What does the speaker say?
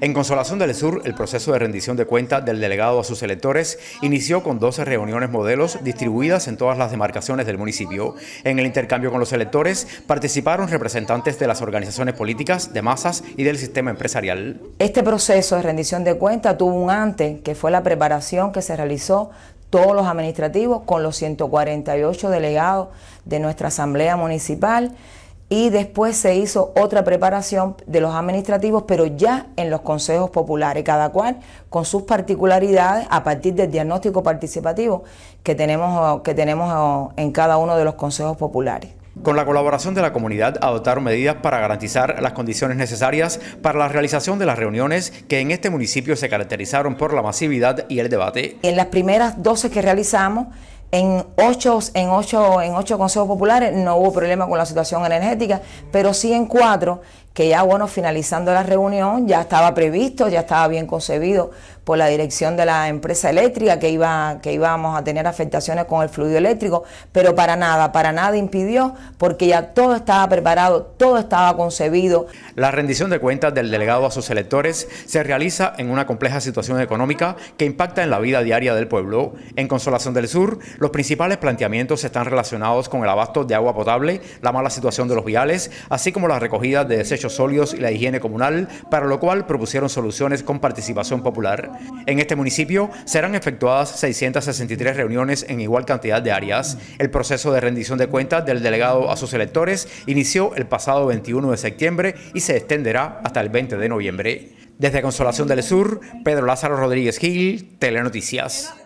En Consolación del Sur, el proceso de rendición de cuentas del delegado a sus electores inició con 12 reuniones modelos distribuidas en todas las demarcaciones del municipio. En el intercambio con los electores participaron representantes de las organizaciones políticas, de masas y del sistema empresarial. Este proceso de rendición de cuentas tuvo un antes, que fue la preparación que se realizó todos los administrativos con los 148 delegados de nuestra Asamblea Municipal y después se hizo otra preparación de los administrativos, pero ya en los consejos populares, cada cual con sus particularidades a partir del diagnóstico participativo que tenemos, eh, que tenemos eh, en cada uno de los consejos populares. Con la colaboración de la comunidad adoptaron medidas para garantizar las condiciones necesarias para la realización de las reuniones que en este municipio se caracterizaron por la masividad y el debate. En las primeras 12 que realizamos en ocho, en, ocho, en ocho consejos populares no hubo problema con la situación energética, pero sí en cuatro que ya, bueno, finalizando la reunión, ya estaba previsto, ya estaba bien concebido por la dirección de la empresa eléctrica que, iba, que íbamos a tener afectaciones con el fluido eléctrico, pero para nada, para nada impidió, porque ya todo estaba preparado, todo estaba concebido. La rendición de cuentas del delegado a sus electores se realiza en una compleja situación económica que impacta en la vida diaria del pueblo. En Consolación del Sur, los principales planteamientos están relacionados con el abasto de agua potable, la mala situación de los viales, así como la recogida de desechos sólidos y la higiene comunal, para lo cual propusieron soluciones con participación popular. En este municipio serán efectuadas 663 reuniones en igual cantidad de áreas. El proceso de rendición de cuentas del delegado a sus electores inició el pasado 21 de septiembre y se extenderá hasta el 20 de noviembre. Desde Consolación del Sur, Pedro Lázaro Rodríguez Gil, Telenoticias.